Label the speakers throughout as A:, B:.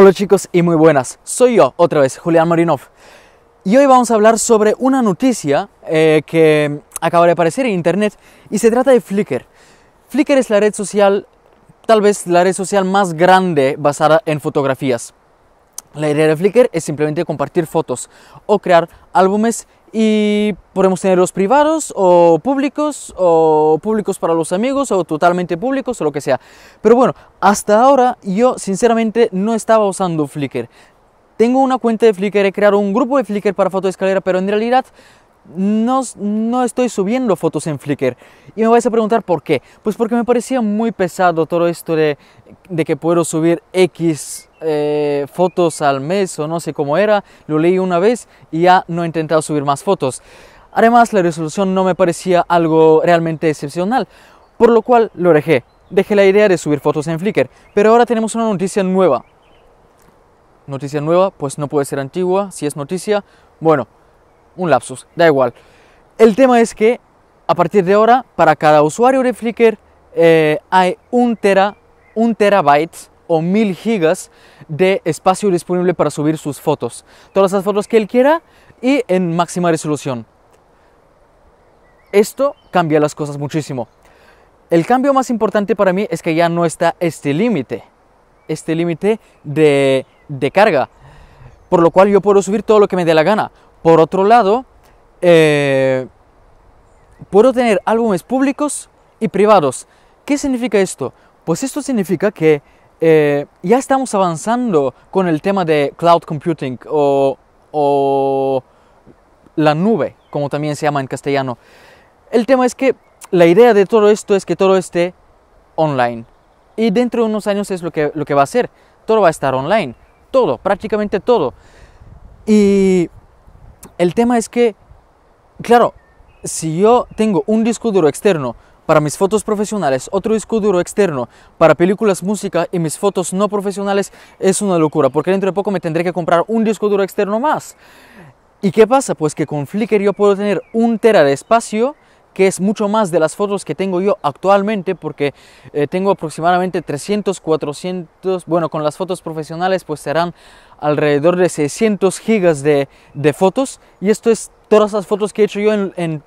A: Hola chicos y muy buenas, soy yo otra vez, Julián Marinov. Y hoy vamos a hablar sobre una noticia eh, que acaba de aparecer en internet y se trata de Flickr. Flickr es la red social, tal vez la red social más grande basada en fotografías. La idea de Flickr es simplemente compartir fotos o crear álbumes y podemos tenerlos privados o públicos o públicos para los amigos o totalmente públicos o lo que sea. Pero bueno, hasta ahora yo sinceramente no estaba usando Flickr. Tengo una cuenta de Flickr, he creado un grupo de Flickr para fotos de escalera, pero en realidad no, no, estoy subiendo fotos en Flickr. Y me vais a preguntar por qué. Pues porque me parecía muy pesado todo esto de, de que puedo subir X eh, fotos al mes o no sé cómo era, lo leí una vez y ya no he intentado subir más fotos. Además, la resolución no me parecía algo realmente excepcional, por lo cual lo dejé. Dejé la idea de subir fotos en Flickr, pero ahora tenemos una noticia nueva. Noticia nueva, pues no puede ser antigua, si es noticia, bueno, un lapsus, da igual. El tema es que a partir de ahora, para cada usuario de Flickr, eh, hay un, tera, un terabyte o mil gigas de espacio disponible para subir sus fotos. Todas las fotos que él quiera y en máxima resolución. Esto cambia las cosas muchísimo. El cambio más importante para mí es que ya no está este límite, este límite de, carga, por lo cual yo puedo subir todo lo que me dé la gana. Por otro lado, eh, puedo tener álbumes públicos y privados. ¿Qué significa esto? Pues esto significa que eh, ya estamos avanzando con el tema de cloud computing o, la nube, como también se llama en castellano. El tema es que la idea de todo esto es que todo esté online. Y dentro de unos años es lo que, lo que va a ser. Todo va a estar online. Todo, prácticamente todo. Y el tema es que, claro, si yo tengo un disco duro externo para mis fotos profesionales, otro disco duro externo para películas, música y mis fotos no profesionales es una locura, porque dentro de poco me tendré que comprar un disco duro externo más. ¿Y qué pasa? Pues que con Flickr yo puedo tener un tera de espacio, que es mucho más de las fotos que tengo yo actualmente, porque eh, tengo aproximadamente 300, 400, bueno, con las fotos profesionales pues serán alrededor de 600 gigas de, de fotos, y esto es todas las fotos que he hecho yo en, en,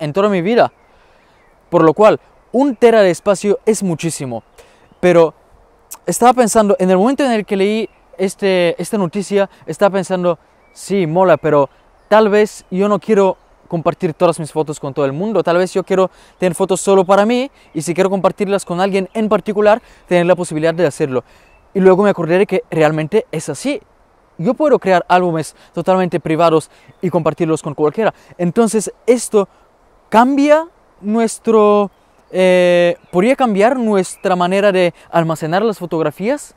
A: en toda mi vida. Por lo cual, un tera de espacio es muchísimo. Pero estaba pensando, en el momento en el que leí este, esta noticia, estaba pensando, sí, mola, pero tal vez yo no quiero compartir todas mis fotos con todo el mundo. Tal vez yo quiero tener fotos solo para mí y si quiero compartirlas con alguien en particular, tener la posibilidad de hacerlo. Y luego me acordaré que realmente es así. Yo puedo crear álbumes totalmente privados y compartirlos con cualquiera. Entonces esto cambia nuestro... Eh, ¿Podría cambiar nuestra manera de almacenar las fotografías?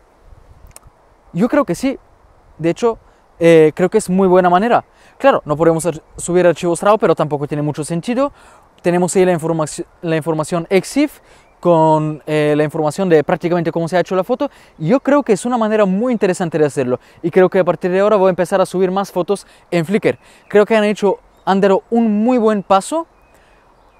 A: Yo creo que sí. De hecho, eh, creo que es muy buena manera. Claro, no podemos subir archivos RAW, pero tampoco tiene mucho sentido. Tenemos ahí la, la información EXIF con eh, la información de prácticamente cómo se ha hecho la foto. Yo creo que es una manera muy interesante de hacerlo. Y creo que a partir de ahora voy a empezar a subir más fotos en Flickr. Creo que han hecho, han dado un muy buen paso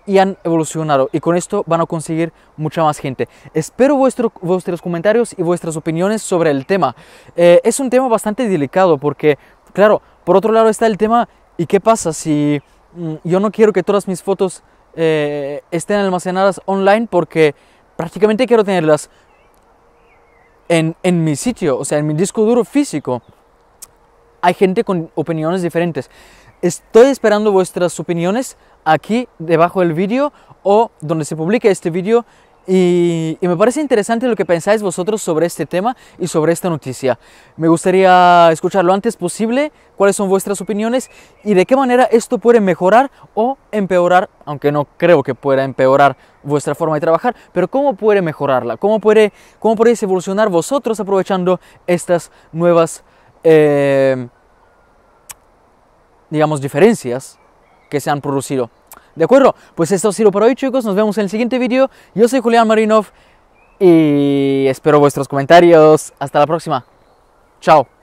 A: y han evolucionado y con esto van a conseguir mucha más gente. Espero vuestro, vuestros comentarios y vuestras opiniones sobre el tema. Eh, es un tema bastante delicado porque, claro, por otro lado está el tema, ¿y qué pasa si mm, yo no quiero que todas mis fotos eh, estén almacenadas online porque prácticamente quiero tenerlas en, en mi sitio, o sea, en mi disco duro físico? Hay gente con opiniones diferentes. Estoy esperando vuestras opiniones aquí debajo del vídeo o donde se publique este vídeo y, me parece interesante lo que pensáis vosotros sobre este tema y sobre esta noticia. Me gustaría escuchar lo antes posible cuáles son vuestras opiniones y de qué manera esto puede mejorar o empeorar, aunque no creo que pueda empeorar vuestra forma de trabajar, pero cómo puede mejorarla, cómo, puede, cómo podéis evolucionar vosotros aprovechando estas nuevas... Eh, digamos, diferencias que se han producido. ¿De acuerdo? Pues esto ha sido por hoy, chicos. Nos vemos en el siguiente vídeo. Yo soy Julián Marinov y espero vuestros comentarios. Hasta la próxima. Chao.